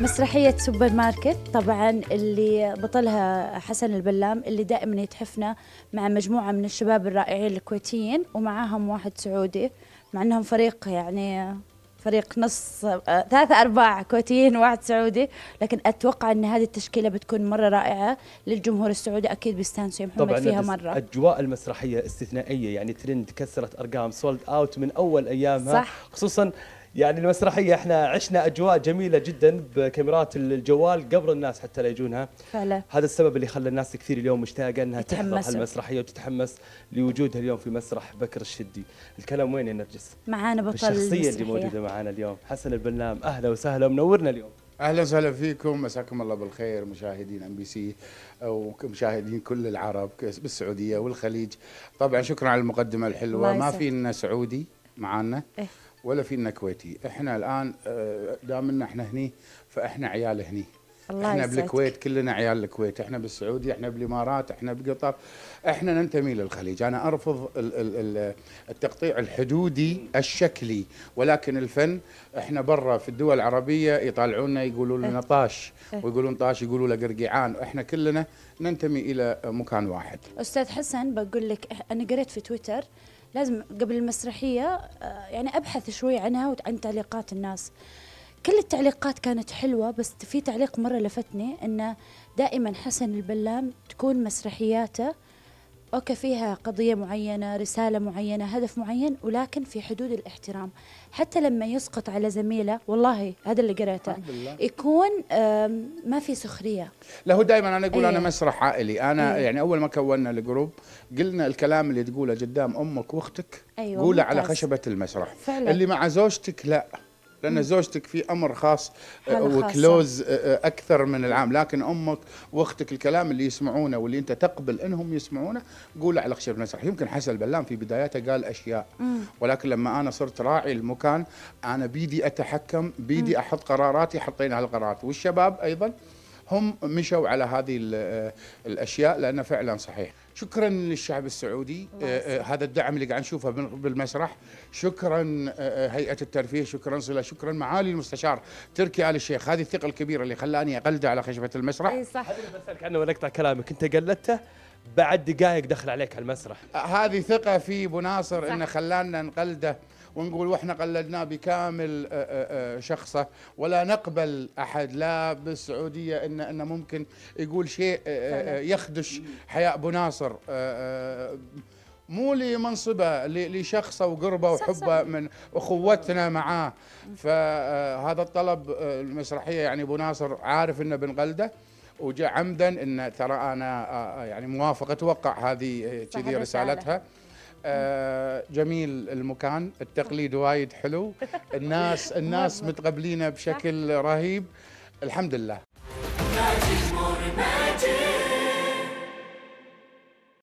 مسرحية سوبر ماركت طبعا اللي بطلها حسن البلام اللي دائما يتحفنا مع مجموعة من الشباب الرائعين الكويتيين ومعاهم واحد سعودي مع انهم فريق يعني فريق نص آه، ثلاثة أرباع كويتيين واحد سعودي لكن أتوقع أن هذه التشكيلة بتكون مرة رائعة للجمهور السعودي أكيد بيستانسوا يا محمد فيها مرة أجواء المسرحية استثنائية يعني ترند كسرت أرقام سولد أوت من أول أيامها صح. خصوصا يعني المسرحيه احنا عشنا اجواء جميله جدا بكاميرات الجوال قبل الناس حتى لا يجونها فعلا هذا السبب اللي خلى الناس كثير اليوم مشتاقه انها تحضر هالمسرحيه وتتحمس لوجودها اليوم في مسرح بكر الشدي الكلام وين يا نرجس معانا بطل الشخصيه اللي موجوده معانا اليوم حسن البلام اهلا وسهلا منورنا اليوم اهلا وسهلا فيكم مساكم الله بالخير مشاهدين ام بي سي ومشاهدين كل العرب بالسعوديه والخليج طبعا شكرا على المقدمه الحلوه ما في لنا سعودي معانا إيه؟ ولا فينا كويتي احنا الان آه، دامنا احنا هني فاحنا عيال هني الله احنا يسعدك. بالكويت كلنا عيال الكويت احنا بالسعوديه احنا بالامارات احنا بقطر احنا ننتمي للخليج انا ارفض التقطيع الحدودي الشكلي ولكن الفن احنا برا في الدول العربيه يطالعونا يقولوا لنا إيه. طاش إيه. ويقولون طاش يقولوا له قرقيعان احنا كلنا ننتمي الى مكان واحد استاذ حسن بقول لك انا قريت في تويتر لازم قبل المسرحية آه، يعني أبحث شوي عنها وعن تعليقات الناس كل التعليقات كانت حلوة بس في تعليق مرة لفتني أنه دائما حسن البلام تكون مسرحياته اوكي فيها قضيه معينه رساله معينه هدف معين ولكن في حدود الاحترام حتى لما يسقط على زميله والله هذا اللي قريته يكون ما في سخريه لا هو دائما انا اقول ايه. انا مسرح عائلي انا ايه. يعني اول ما كونا الجروب قلنا الكلام اللي تقوله قدام امك واختك أيوة قوله على خشبه المسرح فعلا. اللي مع زوجتك لا لان زوجتك في امر خاص آه، وكلوز آه، آه، اكثر من العام لكن امك واختك الكلام اللي يسمعونه واللي انت تقبل انهم يسمعونه قول على خشب المسرح يمكن حسن البلام في بداياته قال اشياء ولكن لما انا صرت راعي المكان انا بيدي اتحكم بيدي احط قراراتي حطينا على القرارات والشباب ايضا هم مشوا على هذه الأشياء لانه فعلا صحيح شكرا للشعب السعودي آه, آه، هذا الدعم اللي قاعد نشوفه بالمسرح شكرا آه،, آه هيئه الترفيه شكرا صله شكرا معالي المستشار تركي ال الشيخ هذه الثقه الكبيره اللي خلاني اقلده على خشبه المسرح اي صح بسالك عنه اقطع كلامك انت قلدته بعد دقائق دخل عليك على المسرح هذه ثقه في ابو ناصر انه خلانا نقلده ونقول واحنا قلدناه بكامل آه، آه، آه، شخصه ولا نقبل احد لا بالسعوديه ان ان ممكن يقول شيء يخدش حياء ابو ناصر مو لمنصبه لشخصه وقربه وحبه من اخوتنا معاه فهذا الطلب المسرحيه يعني ابو ناصر عارف انه بنقلده وجاء عمدا ان ترى انا يعني موافق اتوقع هذه كذي رسالتها آه، جميل المكان التقليد وايد حلو الناس الناس متقبلينه بشكل رهيب الحمد لله